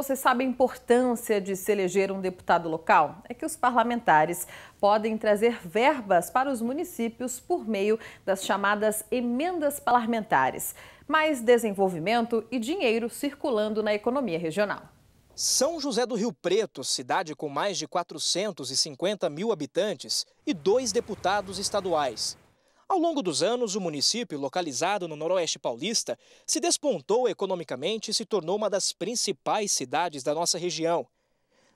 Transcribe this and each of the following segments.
Você sabe a importância de se eleger um deputado local? É que os parlamentares podem trazer verbas para os municípios por meio das chamadas emendas parlamentares. Mais desenvolvimento e dinheiro circulando na economia regional. São José do Rio Preto, cidade com mais de 450 mil habitantes e dois deputados estaduais. Ao longo dos anos, o município, localizado no Noroeste Paulista, se despontou economicamente e se tornou uma das principais cidades da nossa região.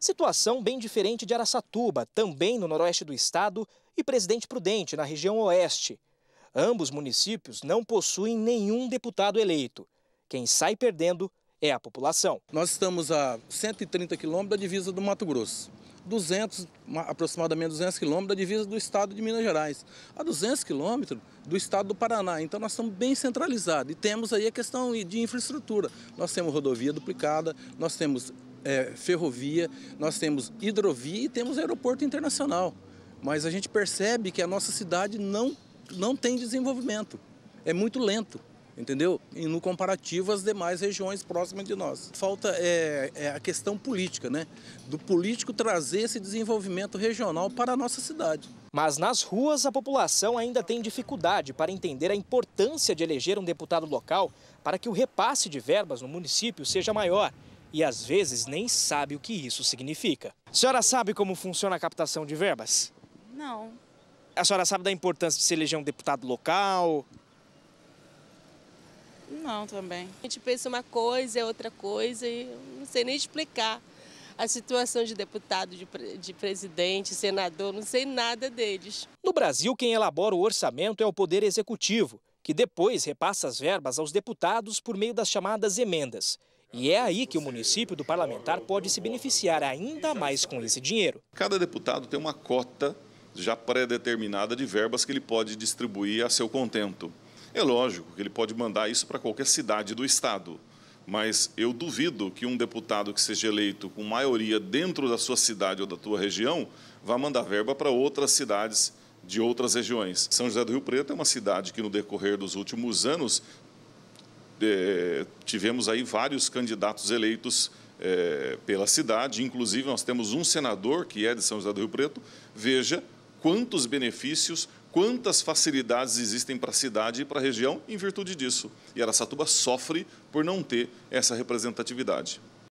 Situação bem diferente de Araçatuba, também no Noroeste do estado, e Presidente Prudente, na região Oeste. Ambos municípios não possuem nenhum deputado eleito. Quem sai perdendo é a população. Nós estamos a 130 quilômetros da divisa do Mato Grosso. 200, aproximadamente 200 quilômetros da divisa do estado de Minas Gerais, a 200 quilômetros do estado do Paraná. Então nós estamos bem centralizados e temos aí a questão de infraestrutura. Nós temos rodovia duplicada, nós temos é, ferrovia, nós temos hidrovia e temos aeroporto internacional. Mas a gente percebe que a nossa cidade não, não tem desenvolvimento, é muito lento entendeu? E no comparativo às demais regiões próximas de nós. Falta é, é, a questão política, né? Do político trazer esse desenvolvimento regional para a nossa cidade. Mas nas ruas a população ainda tem dificuldade para entender a importância de eleger um deputado local para que o repasse de verbas no município seja maior. E às vezes nem sabe o que isso significa. A senhora sabe como funciona a captação de verbas? Não. A senhora sabe da importância de se eleger um deputado local? Não, também. A gente pensa uma coisa, é outra coisa e não sei nem explicar a situação de deputado, de, de, presidente, senador, não sei nada deles. No Brasil, quem elabora o orçamento é o Poder Executivo, que depois repassa as verbas aos deputados por meio das chamadas emendas. E é aí que o município do parlamentar pode se beneficiar ainda mais com esse dinheiro. Cada deputado tem uma cota já pré-determinada de verbas que ele pode distribuir a seu contento. É lógico que ele pode mandar isso para qualquer cidade do Estado, mas eu duvido que um deputado que seja eleito com maioria dentro da sua cidade ou da sua região vá mandar verba para outras cidades de outras regiões. São José do Rio Preto é uma cidade que, no decorrer dos últimos anos, é, tivemos aí vários candidatos eleitos é, pela cidade, inclusive nós temos um senador que é de São José do Rio Preto. Veja quantos benefícios, quantas facilidades existem para a cidade e para a região em virtude disso. E Aracatuba sofre por não ter essa representatividade.